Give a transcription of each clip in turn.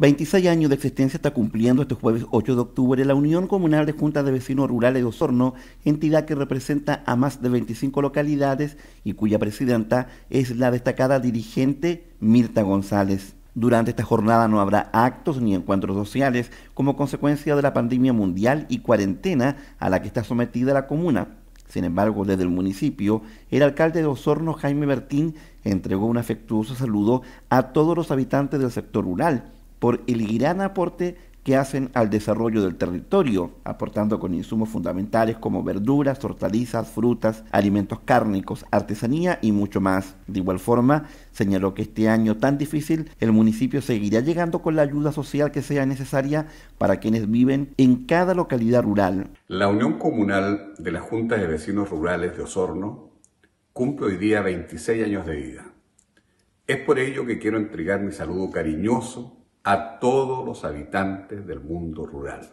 26 años de existencia está cumpliendo este jueves 8 de octubre la Unión Comunal de Juntas de Vecinos Rurales de Osorno, entidad que representa a más de 25 localidades y cuya presidenta es la destacada dirigente Mirta González. Durante esta jornada no habrá actos ni encuentros sociales como consecuencia de la pandemia mundial y cuarentena a la que está sometida la comuna, sin embargo, desde el municipio, el alcalde de Osorno, Jaime Bertín, entregó un afectuoso saludo a todos los habitantes del sector rural por el gran aporte que hacen al desarrollo del territorio, aportando con insumos fundamentales como verduras, hortalizas, frutas, alimentos cárnicos, artesanía y mucho más. De igual forma, señaló que este año tan difícil, el municipio seguirá llegando con la ayuda social que sea necesaria para quienes viven en cada localidad rural. La Unión Comunal de las Juntas de Vecinos Rurales de Osorno cumple hoy día 26 años de vida. Es por ello que quiero entregar mi saludo cariñoso a todos los habitantes del mundo rural,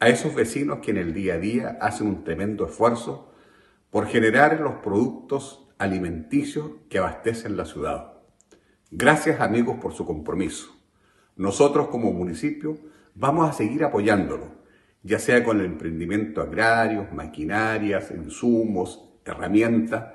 a esos vecinos que en el día a día hacen un tremendo esfuerzo por generar los productos alimenticios que abastecen la ciudad. Gracias amigos por su compromiso. Nosotros como municipio vamos a seguir apoyándolo, ya sea con el emprendimiento agrario, maquinarias, insumos, herramientas,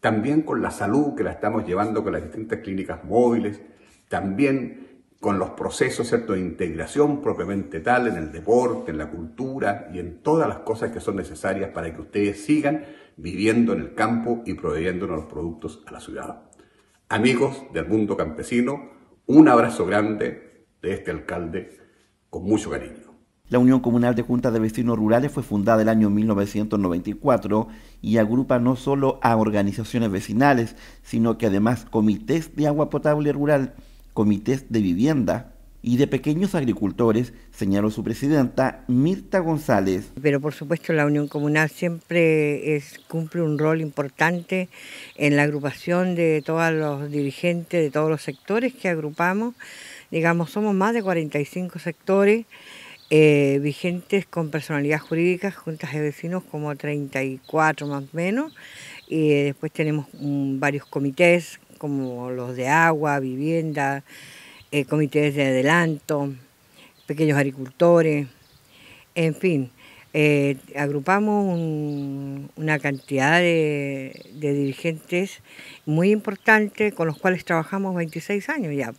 también con la salud que la estamos llevando con las distintas clínicas móviles, también con los procesos ¿cierto? de integración propiamente tal en el deporte, en la cultura y en todas las cosas que son necesarias para que ustedes sigan viviendo en el campo y proveyéndonos los productos a la ciudad. Amigos del mundo campesino, un abrazo grande de este alcalde con mucho cariño. La Unión Comunal de Juntas de Vecinos Rurales fue fundada el año 1994 y agrupa no solo a organizaciones vecinales, sino que además comités de agua potable rural comités de vivienda y de pequeños agricultores, señaló su presidenta Mirta González. Pero por supuesto la Unión Comunal siempre cumple un rol importante en la agrupación de todos los dirigentes, de todos los sectores que agrupamos. Digamos, somos más de 45 sectores. Eh, vigentes con personalidad jurídica, juntas de vecinos como 34 más o menos, y eh, después tenemos mm, varios comités como los de agua, vivienda, eh, comités de adelanto, pequeños agricultores, en fin. Eh, agrupamos una cantidad de, dirigentes muy importante con los cuales trabajamos 26 años ya,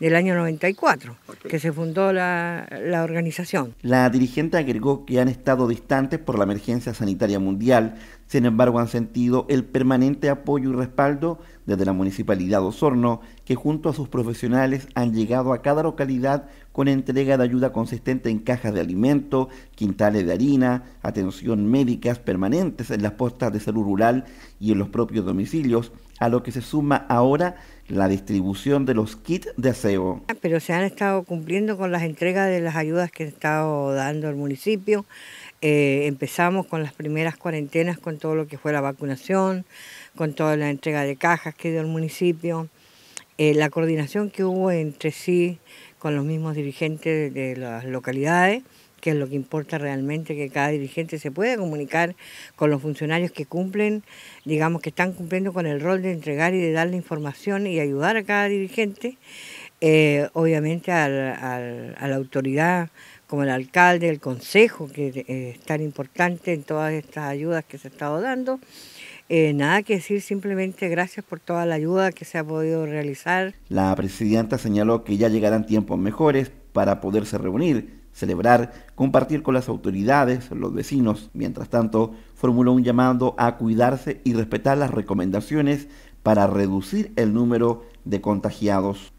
del año 94, que se fundó la organización. La dirigente agregó que han estado distantes por la emergencia sanitaria mundial, sin embargo, han sentido el permanente apoyo y respaldo desde la Municipalidad de Osorno, que junto a sus profesionales han llegado a cada localidad con entrega de ayuda consistente en cajas de alimento, quintales de harina, atención médicas permanentes en las postas de salud rural y en los propios domicilios, a lo que se suma ahora la distribución de los kits de aseo. Ah, pero se han estado cumpliendo con las entregas de las ayudas que ha estado dando el municipio. Eh, empezamos con las primeras cuarentenas, con todo lo que fue la vacunación, con toda la entrega de cajas que dio el municipio, eh, la coordinación que hubo entre sí con los mismos dirigentes de las localidades que es lo que importa realmente, que cada dirigente se pueda comunicar con los funcionarios que cumplen, digamos que están cumpliendo con el rol de entregar y de darle información y ayudar a cada dirigente, eh, obviamente a la autoridad como el alcalde, el consejo, que eh, es tan importante en todas estas ayudas que se ha estado dando. Eh, nada que decir, simplemente gracias por toda la ayuda que se ha podido realizar. La presidenta señaló que ya llegarán tiempos mejores para poderse reunir celebrar, compartir con las autoridades, los vecinos. Mientras tanto, formuló un llamado a cuidarse y respetar las recomendaciones para reducir el número de contagiados.